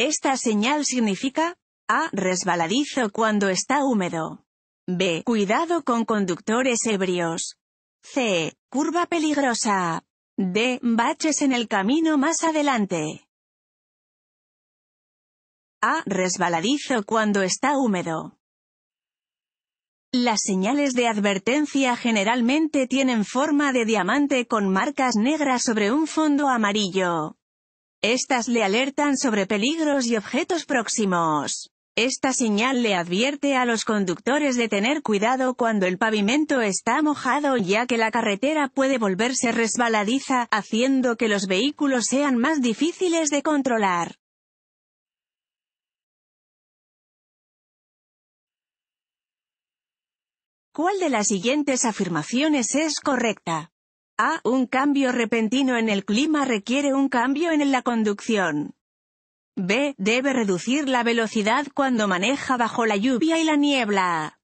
Esta señal significa A. Resbaladizo cuando está húmedo. B. Cuidado con conductores ebrios. C. Curva peligrosa. D. Baches en el camino más adelante. A. Resbaladizo cuando está húmedo. Las señales de advertencia generalmente tienen forma de diamante con marcas negras sobre un fondo amarillo. Estas le alertan sobre peligros y objetos próximos. Esta señal le advierte a los conductores de tener cuidado cuando el pavimento está mojado ya que la carretera puede volverse resbaladiza, haciendo que los vehículos sean más difíciles de controlar. ¿Cuál de las siguientes afirmaciones es correcta? A. Ah, un cambio repentino en el clima requiere un cambio en la conducción. B. Debe reducir la velocidad cuando maneja bajo la lluvia y la niebla.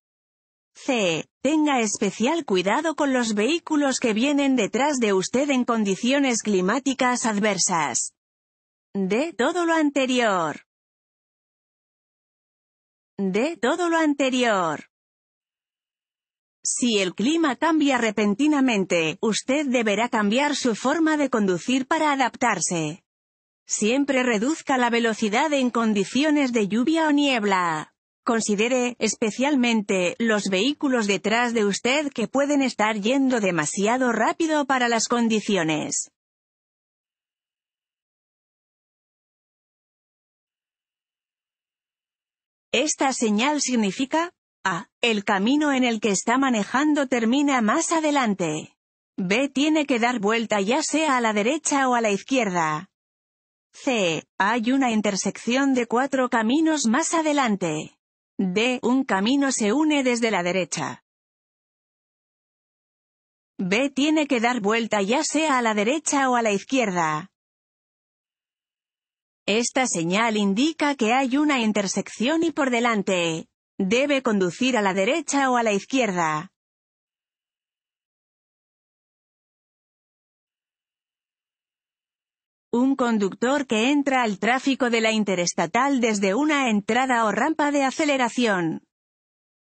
C. Tenga especial cuidado con los vehículos que vienen detrás de usted en condiciones climáticas adversas. d. todo lo anterior. De todo lo anterior. Si el clima cambia repentinamente, usted deberá cambiar su forma de conducir para adaptarse. Siempre reduzca la velocidad en condiciones de lluvia o niebla. Considere, especialmente, los vehículos detrás de usted que pueden estar yendo demasiado rápido para las condiciones. Esta señal significa, a. Ah, el camino en el que está manejando termina más adelante. B. Tiene que dar vuelta ya sea a la derecha o a la izquierda. C. Hay una intersección de cuatro caminos más adelante. D. Un camino se une desde la derecha. B. Tiene que dar vuelta ya sea a la derecha o a la izquierda. Esta señal indica que hay una intersección y por delante, Debe conducir a la derecha o a la izquierda. Un conductor que entra al tráfico de la interestatal desde una entrada o rampa de aceleración.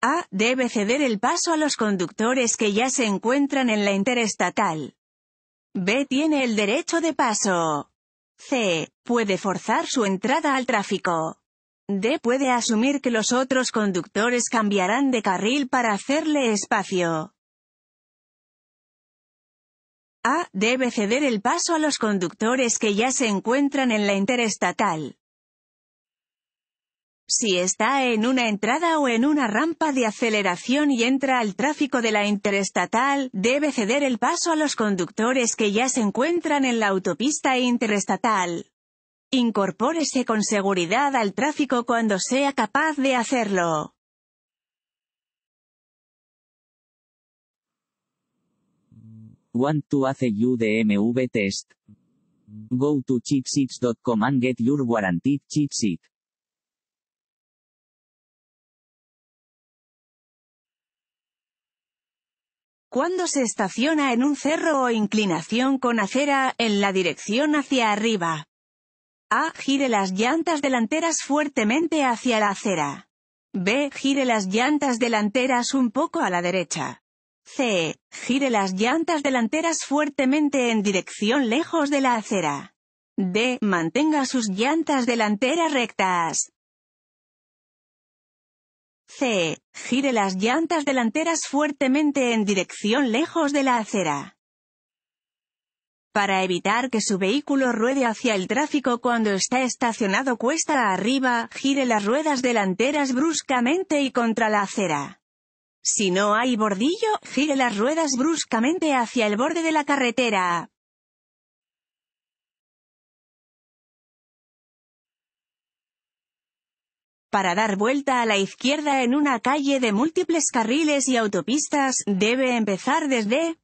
A. Debe ceder el paso a los conductores que ya se encuentran en la interestatal. B. Tiene el derecho de paso. C. Puede forzar su entrada al tráfico. D puede asumir que los otros conductores cambiarán de carril para hacerle espacio. A. Debe ceder el paso a los conductores que ya se encuentran en la interestatal. Si está en una entrada o en una rampa de aceleración y entra al tráfico de la interestatal, debe ceder el paso a los conductores que ya se encuentran en la autopista interestatal. Incorpórese con seguridad al tráfico cuando sea capaz de hacerlo. Want to test? Go to cheatsheets.com and get your guaranteed cheat Cuando se estaciona en un cerro o inclinación con acera, en la dirección hacia arriba. A. Gire las llantas delanteras fuertemente hacia la acera. B. Gire las llantas delanteras un poco a la derecha. C. Gire las llantas delanteras fuertemente en dirección lejos de la acera. D. Mantenga sus llantas delanteras rectas. C. Gire las llantas delanteras fuertemente en dirección lejos de la acera. Para evitar que su vehículo ruede hacia el tráfico cuando está estacionado cuesta arriba, gire las ruedas delanteras bruscamente y contra la acera. Si no hay bordillo, gire las ruedas bruscamente hacia el borde de la carretera. Para dar vuelta a la izquierda en una calle de múltiples carriles y autopistas, debe empezar desde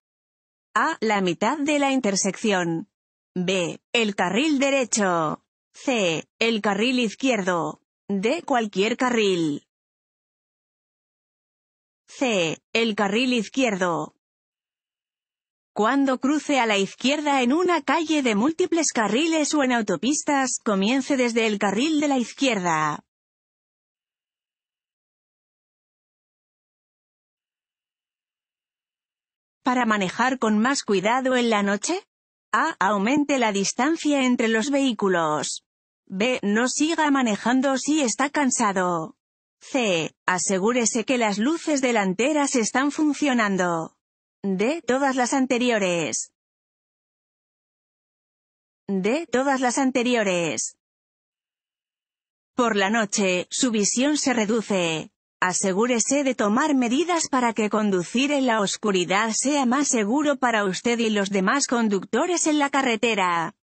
a. La mitad de la intersección. B. El carril derecho. C. El carril izquierdo. D. Cualquier carril. C. El carril izquierdo. Cuando cruce a la izquierda en una calle de múltiples carriles o en autopistas, comience desde el carril de la izquierda. Para manejar con más cuidado en la noche. A. Aumente la distancia entre los vehículos. B. No siga manejando si está cansado. C. Asegúrese que las luces delanteras están funcionando. D. Todas las anteriores. D. Todas las anteriores. Por la noche, su visión se reduce asegúrese de tomar medidas para que conducir en la oscuridad sea más seguro para usted y los demás conductores en la carretera.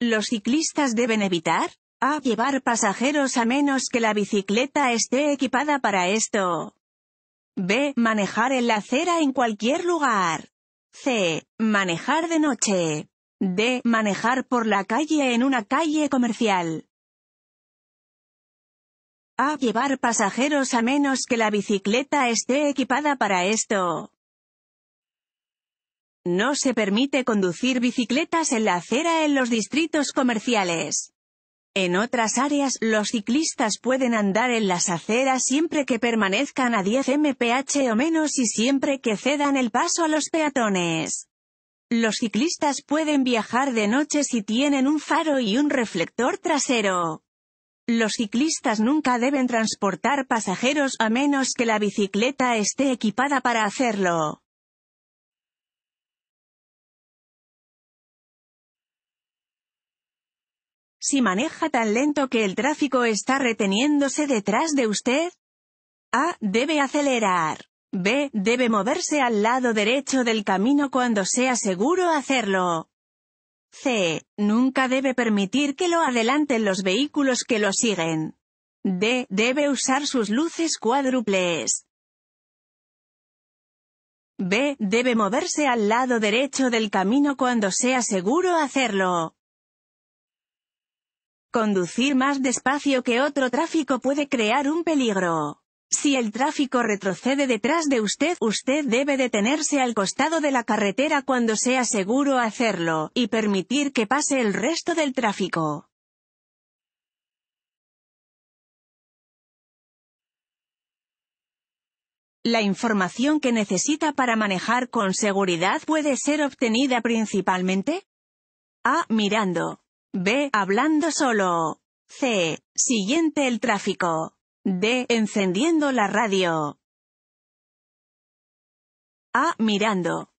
Los ciclistas deben evitar a llevar pasajeros a menos que la bicicleta esté equipada para esto. B. Manejar en la acera en cualquier lugar. C. Manejar de noche. D. Manejar por la calle en una calle comercial. A. Llevar pasajeros a menos que la bicicleta esté equipada para esto. No se permite conducir bicicletas en la acera en los distritos comerciales. En otras áreas, los ciclistas pueden andar en las aceras siempre que permanezcan a 10 mph o menos y siempre que cedan el paso a los peatones. Los ciclistas pueden viajar de noche si tienen un faro y un reflector trasero. Los ciclistas nunca deben transportar pasajeros a menos que la bicicleta esté equipada para hacerlo. Si maneja tan lento que el tráfico está reteniéndose detrás de usted, A. Debe acelerar. B. Debe moverse al lado derecho del camino cuando sea seguro hacerlo. C. Nunca debe permitir que lo adelanten los vehículos que lo siguen. D. Debe usar sus luces cuádruples. B. Debe moverse al lado derecho del camino cuando sea seguro hacerlo. Conducir más despacio que otro tráfico puede crear un peligro. Si el tráfico retrocede detrás de usted, usted debe detenerse al costado de la carretera cuando sea seguro hacerlo, y permitir que pase el resto del tráfico. La información que necesita para manejar con seguridad puede ser obtenida principalmente A. Mirando. B. Hablando solo. C. Siguiente el tráfico. D. Encendiendo la radio. A. Mirando.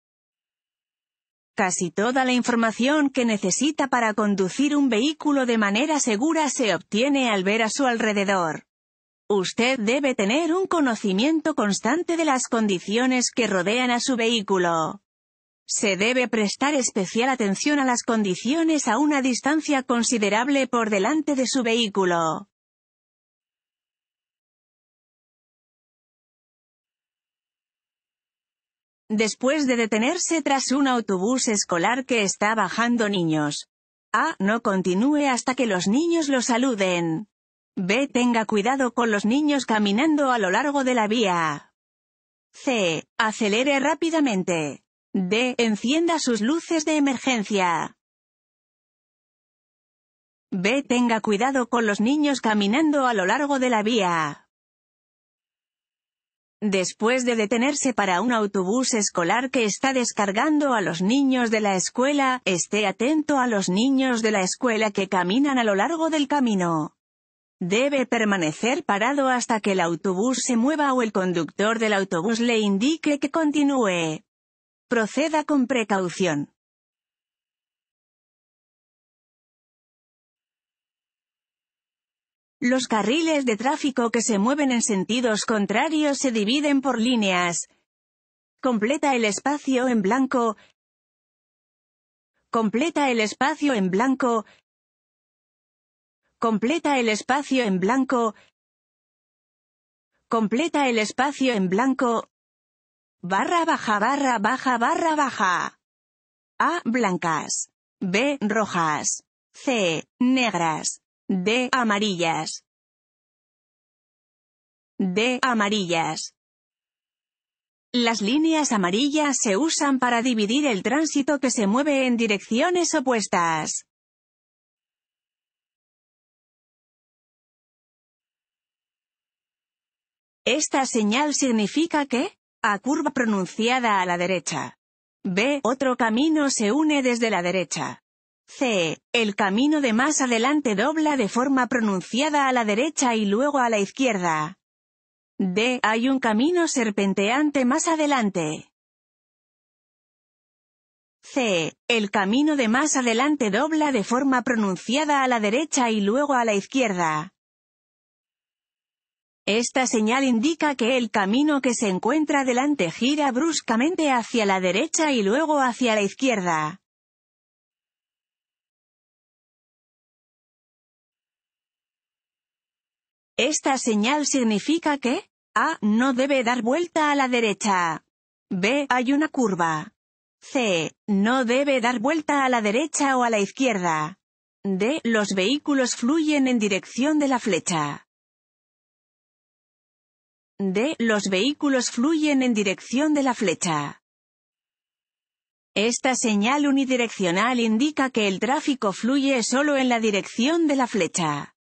Casi toda la información que necesita para conducir un vehículo de manera segura se obtiene al ver a su alrededor. Usted debe tener un conocimiento constante de las condiciones que rodean a su vehículo. Se debe prestar especial atención a las condiciones a una distancia considerable por delante de su vehículo. Después de detenerse tras un autobús escolar que está bajando niños. A. Ah, no continúe hasta que los niños lo saluden. B. Tenga cuidado con los niños caminando a lo largo de la vía. C. Acelere rápidamente. D. Encienda sus luces de emergencia. B. Tenga cuidado con los niños caminando a lo largo de la vía. Después de detenerse para un autobús escolar que está descargando a los niños de la escuela, esté atento a los niños de la escuela que caminan a lo largo del camino. Debe permanecer parado hasta que el autobús se mueva o el conductor del autobús le indique que continúe. Proceda con precaución. Los carriles de tráfico que se mueven en sentidos contrarios se dividen por líneas. Completa el espacio en blanco. Completa el espacio en blanco. Completa el espacio en blanco. Completa el espacio en blanco. Barra baja barra baja barra baja. A. Blancas. B. Rojas. C. Negras. D. amarillas, D. amarillas. Las líneas amarillas se usan para dividir el tránsito que se mueve en direcciones opuestas. Esta señal significa que, a curva pronunciada a la derecha. B. Otro camino se une desde la derecha. C. El camino de más adelante dobla de forma pronunciada a la derecha y luego a la izquierda. D. Hay un camino serpenteante más adelante. C. El camino de más adelante dobla de forma pronunciada a la derecha y luego a la izquierda. Esta señal indica que el camino que se encuentra adelante gira bruscamente hacia la derecha y luego hacia la izquierda. Esta señal significa que A. No debe dar vuelta a la derecha. B. Hay una curva. C. No debe dar vuelta a la derecha o a la izquierda. D. Los vehículos fluyen en dirección de la flecha. D. Los vehículos fluyen en dirección de la flecha. Esta señal unidireccional indica que el tráfico fluye solo en la dirección de la flecha.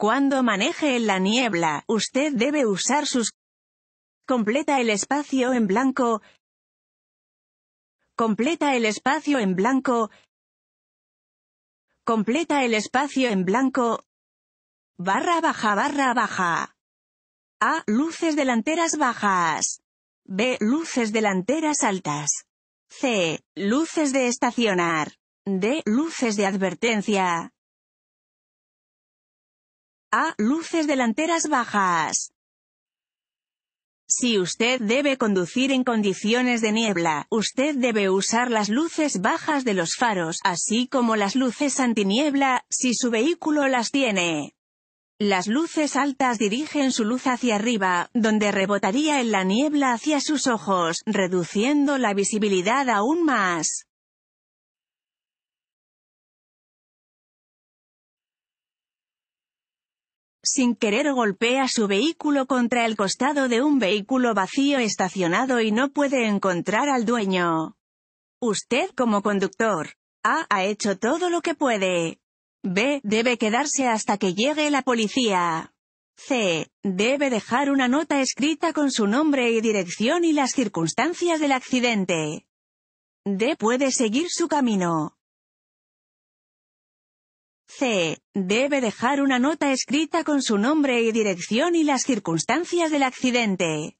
Cuando maneje en la niebla, usted debe usar sus... Completa el espacio en blanco. Completa el espacio en blanco. Completa el espacio en blanco. Barra baja barra baja. A. Luces delanteras bajas. B. Luces delanteras altas. C. Luces de estacionar. D. Luces de advertencia. A. Luces delanteras bajas. Si usted debe conducir en condiciones de niebla, usted debe usar las luces bajas de los faros, así como las luces antiniebla, si su vehículo las tiene. Las luces altas dirigen su luz hacia arriba, donde rebotaría en la niebla hacia sus ojos, reduciendo la visibilidad aún más. sin querer golpea su vehículo contra el costado de un vehículo vacío estacionado y no puede encontrar al dueño. Usted como conductor. A. Ha hecho todo lo que puede. B. Debe quedarse hasta que llegue la policía. C. Debe dejar una nota escrita con su nombre y dirección y las circunstancias del accidente. D. Puede seguir su camino. C. Debe dejar una nota escrita con su nombre y dirección y las circunstancias del accidente.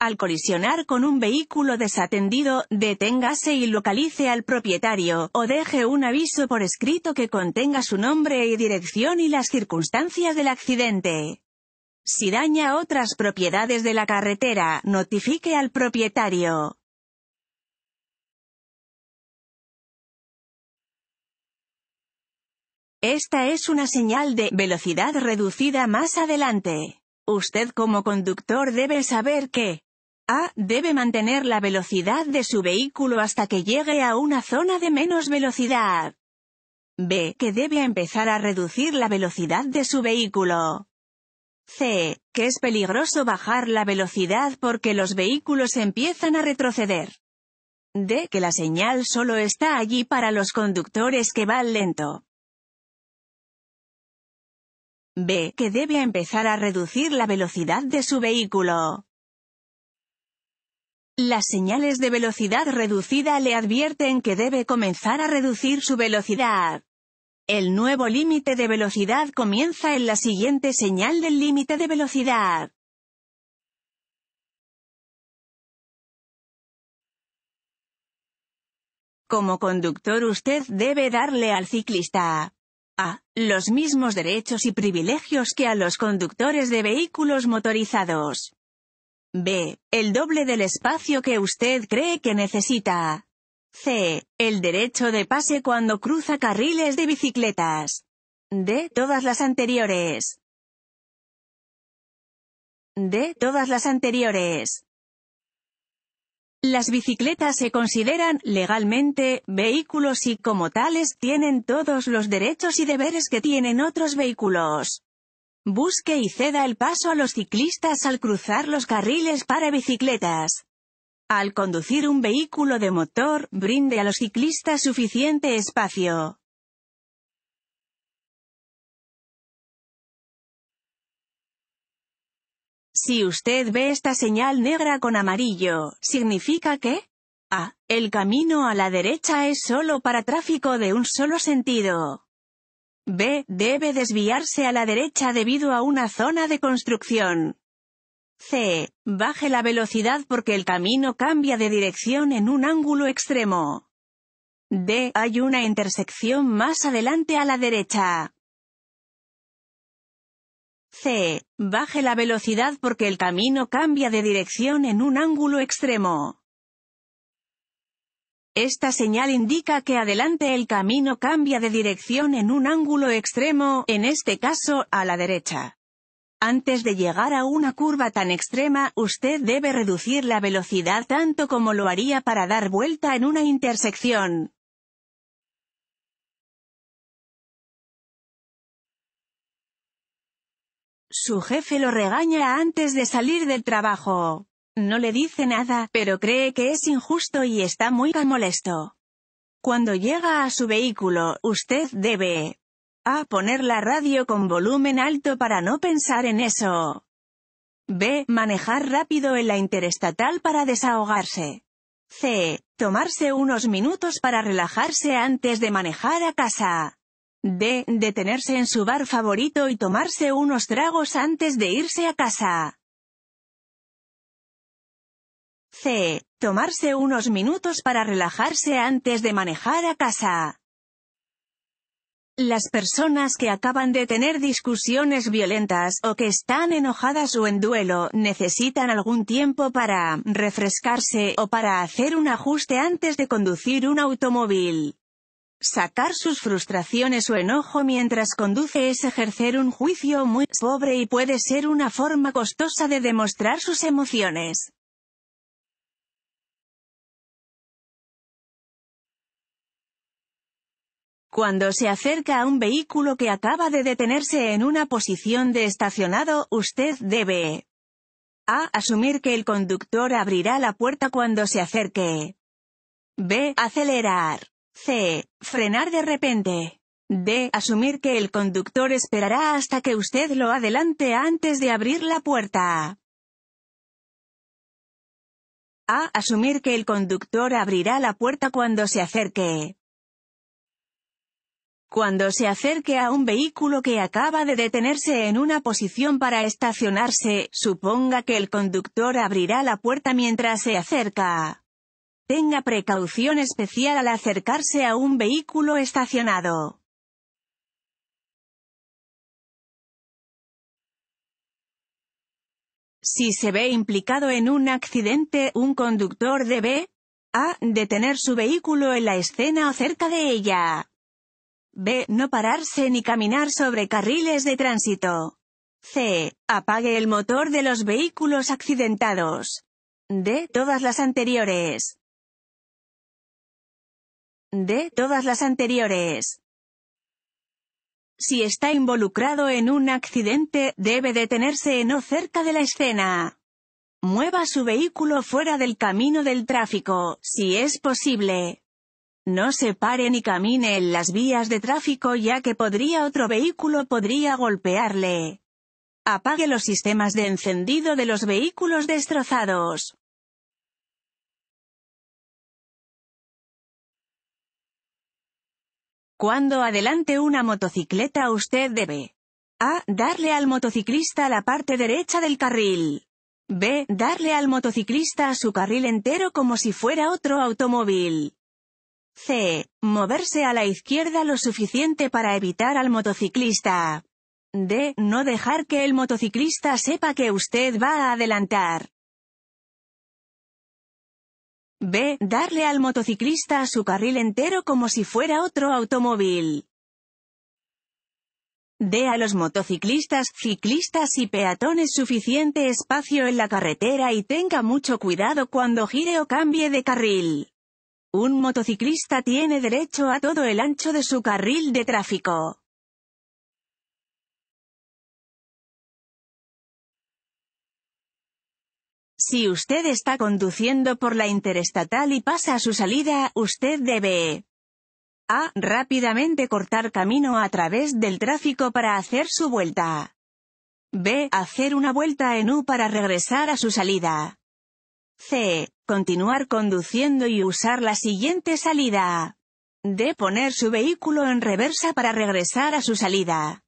Al colisionar con un vehículo desatendido, deténgase y localice al propietario, o deje un aviso por escrito que contenga su nombre y dirección y las circunstancias del accidente. Si daña otras propiedades de la carretera, notifique al propietario. Esta es una señal de velocidad reducida más adelante. Usted como conductor debe saber que a. Debe mantener la velocidad de su vehículo hasta que llegue a una zona de menos velocidad. B. Que debe empezar a reducir la velocidad de su vehículo. C. Que es peligroso bajar la velocidad porque los vehículos empiezan a retroceder. D. Que la señal solo está allí para los conductores que van lento. B. Que debe empezar a reducir la velocidad de su vehículo. Las señales de velocidad reducida le advierten que debe comenzar a reducir su velocidad. El nuevo límite de velocidad comienza en la siguiente señal del límite de velocidad. Como conductor usted debe darle al ciclista a. Los mismos derechos y privilegios que a los conductores de vehículos motorizados. B. El doble del espacio que usted cree que necesita. C. El derecho de pase cuando cruza carriles de bicicletas. D. Todas las anteriores. D. Todas las anteriores. Las bicicletas se consideran, legalmente, vehículos y como tales tienen todos los derechos y deberes que tienen otros vehículos. Busque y ceda el paso a los ciclistas al cruzar los carriles para bicicletas. Al conducir un vehículo de motor, brinde a los ciclistas suficiente espacio. Si usted ve esta señal negra con amarillo, significa que A. El camino a la derecha es solo para tráfico de un solo sentido. B. Debe desviarse a la derecha debido a una zona de construcción. C. Baje la velocidad porque el camino cambia de dirección en un ángulo extremo. D. Hay una intersección más adelante a la derecha. C. Baje la velocidad porque el camino cambia de dirección en un ángulo extremo. Esta señal indica que adelante el camino cambia de dirección en un ángulo extremo, en este caso, a la derecha. Antes de llegar a una curva tan extrema, usted debe reducir la velocidad tanto como lo haría para dar vuelta en una intersección. Su jefe lo regaña antes de salir del trabajo. No le dice nada, pero cree que es injusto y está muy molesto. Cuando llega a su vehículo, usted debe a. Poner la radio con volumen alto para no pensar en eso. B. Manejar rápido en la interestatal para desahogarse. C. Tomarse unos minutos para relajarse antes de manejar a casa. D. Detenerse en su bar favorito y tomarse unos tragos antes de irse a casa. C. Tomarse unos minutos para relajarse antes de manejar a casa. Las personas que acaban de tener discusiones violentas o que están enojadas o en duelo necesitan algún tiempo para refrescarse o para hacer un ajuste antes de conducir un automóvil. Sacar sus frustraciones o enojo mientras conduce es ejercer un juicio muy pobre y puede ser una forma costosa de demostrar sus emociones. Cuando se acerca a un vehículo que acaba de detenerse en una posición de estacionado, usted debe a. Asumir que el conductor abrirá la puerta cuando se acerque. b. Acelerar. C. Frenar de repente. D. Asumir que el conductor esperará hasta que usted lo adelante antes de abrir la puerta. A. Asumir que el conductor abrirá la puerta cuando se acerque. Cuando se acerque a un vehículo que acaba de detenerse en una posición para estacionarse, suponga que el conductor abrirá la puerta mientras se acerca. Tenga precaución especial al acercarse a un vehículo estacionado. Si se ve implicado en un accidente, un conductor debe a. Detener su vehículo en la escena o cerca de ella. b. No pararse ni caminar sobre carriles de tránsito. c. Apague el motor de los vehículos accidentados. d. Todas las anteriores de todas las anteriores. Si está involucrado en un accidente, debe detenerse en o cerca de la escena. Mueva su vehículo fuera del camino del tráfico, si es posible. No se pare ni camine en las vías de tráfico ya que podría otro vehículo podría golpearle. Apague los sistemas de encendido de los vehículos destrozados. Cuando adelante una motocicleta usted debe a. Darle al motociclista la parte derecha del carril. b. Darle al motociclista su carril entero como si fuera otro automóvil. c. Moverse a la izquierda lo suficiente para evitar al motociclista. d. No dejar que el motociclista sepa que usted va a adelantar. B. Darle al motociclista a su carril entero como si fuera otro automóvil. D. A los motociclistas, ciclistas y peatones suficiente espacio en la carretera y tenga mucho cuidado cuando gire o cambie de carril. Un motociclista tiene derecho a todo el ancho de su carril de tráfico. Si usted está conduciendo por la interestatal y pasa a su salida, usted debe a. Rápidamente cortar camino a través del tráfico para hacer su vuelta. B. Hacer una vuelta en U para regresar a su salida. C. Continuar conduciendo y usar la siguiente salida. D. Poner su vehículo en reversa para regresar a su salida.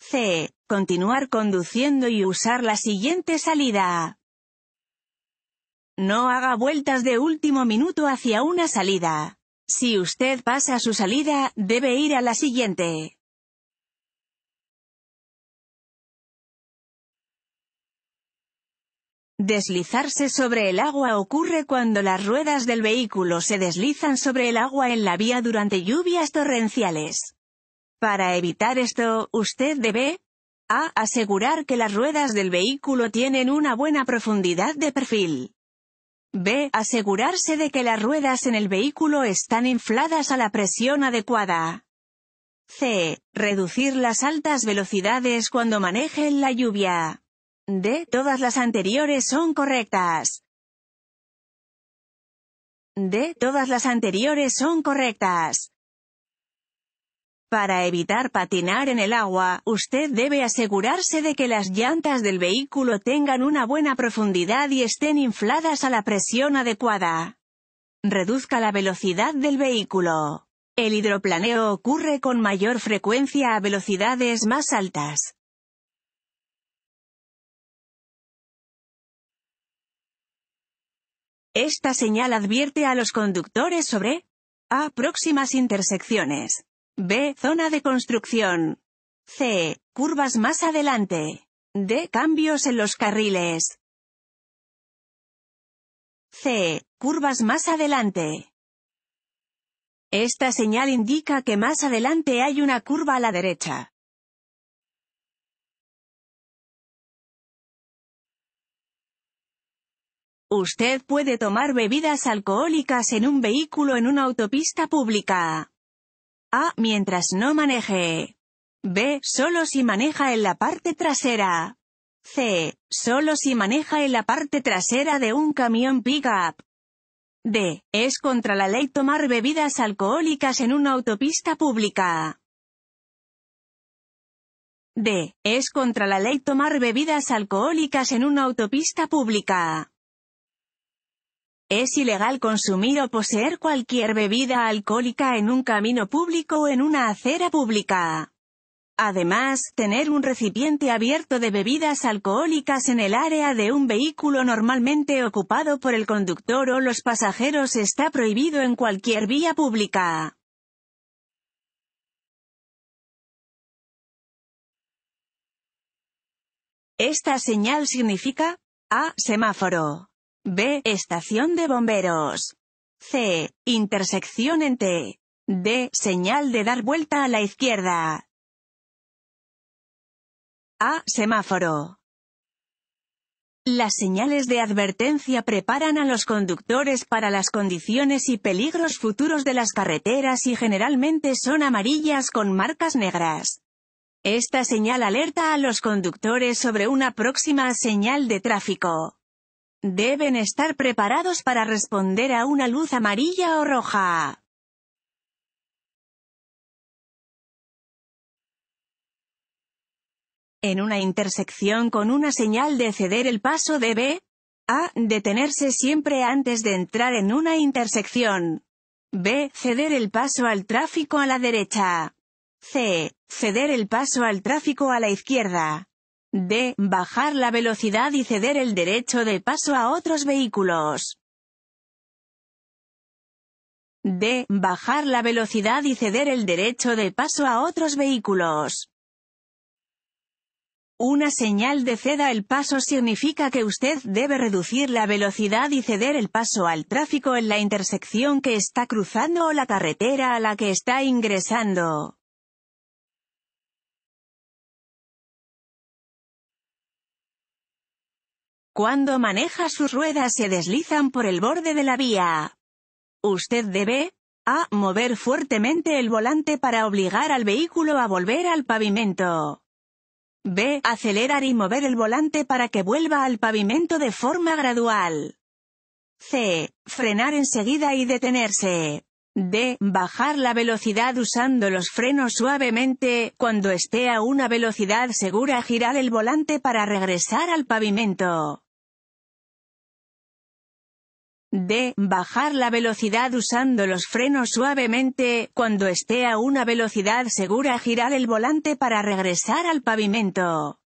C continuar conduciendo y usar la siguiente salida. No haga vueltas de último minuto hacia una salida. Si usted pasa su salida, debe ir a la siguiente. Deslizarse sobre el agua ocurre cuando las ruedas del vehículo se deslizan sobre el agua en la vía durante lluvias torrenciales. Para evitar esto, usted debe a. Asegurar que las ruedas del vehículo tienen una buena profundidad de perfil. B. Asegurarse de que las ruedas en el vehículo están infladas a la presión adecuada. C. Reducir las altas velocidades cuando manejen la lluvia. D. Todas las anteriores son correctas. D. Todas las anteriores son correctas. Para evitar patinar en el agua, usted debe asegurarse de que las llantas del vehículo tengan una buena profundidad y estén infladas a la presión adecuada. Reduzca la velocidad del vehículo. El hidroplaneo ocurre con mayor frecuencia a velocidades más altas. Esta señal advierte a los conductores sobre a próximas intersecciones. B. Zona de construcción. C. Curvas más adelante. D. Cambios en los carriles. C. Curvas más adelante. Esta señal indica que más adelante hay una curva a la derecha. Usted puede tomar bebidas alcohólicas en un vehículo en una autopista pública. A. Mientras no maneje. B. Solo si maneja en la parte trasera. C. Solo si maneja en la parte trasera de un camión pickup. D. Es contra la ley tomar bebidas alcohólicas en una autopista pública. D. Es contra la ley tomar bebidas alcohólicas en una autopista pública. Es ilegal consumir o poseer cualquier bebida alcohólica en un camino público o en una acera pública. Además, tener un recipiente abierto de bebidas alcohólicas en el área de un vehículo normalmente ocupado por el conductor o los pasajeros está prohibido en cualquier vía pública. Esta señal significa A. Semáforo. B. Estación de bomberos. C. Intersección en T. D. Señal de dar vuelta a la izquierda. A. Semáforo. Las señales de advertencia preparan a los conductores para las condiciones y peligros futuros de las carreteras y generalmente son amarillas con marcas negras. Esta señal alerta a los conductores sobre una próxima señal de tráfico. Deben estar preparados para responder a una luz amarilla o roja. En una intersección con una señal de ceder el paso debe a. Detenerse siempre antes de entrar en una intersección. B. Ceder el paso al tráfico a la derecha. C. Ceder el paso al tráfico a la izquierda. D. Bajar la velocidad y ceder el derecho de paso a otros vehículos. D. Bajar la velocidad y ceder el derecho de paso a otros vehículos. Una señal de ceda el paso significa que usted debe reducir la velocidad y ceder el paso al tráfico en la intersección que está cruzando o la carretera a la que está ingresando. Cuando maneja sus ruedas se deslizan por el borde de la vía. Usted debe a. Mover fuertemente el volante para obligar al vehículo a volver al pavimento. B. Acelerar y mover el volante para que vuelva al pavimento de forma gradual. C. Frenar enseguida y detenerse. D. Bajar la velocidad usando los frenos suavemente, cuando esté a una velocidad segura girar el volante para regresar al pavimento. D. Bajar la velocidad usando los frenos suavemente, cuando esté a una velocidad segura girar el volante para regresar al pavimento.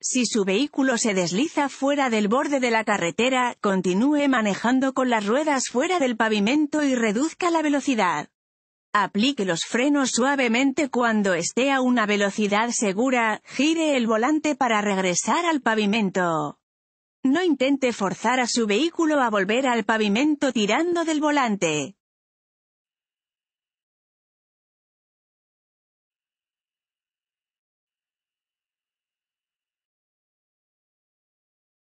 Si su vehículo se desliza fuera del borde de la carretera, continúe manejando con las ruedas fuera del pavimento y reduzca la velocidad. Aplique los frenos suavemente cuando esté a una velocidad segura, gire el volante para regresar al pavimento. No intente forzar a su vehículo a volver al pavimento tirando del volante.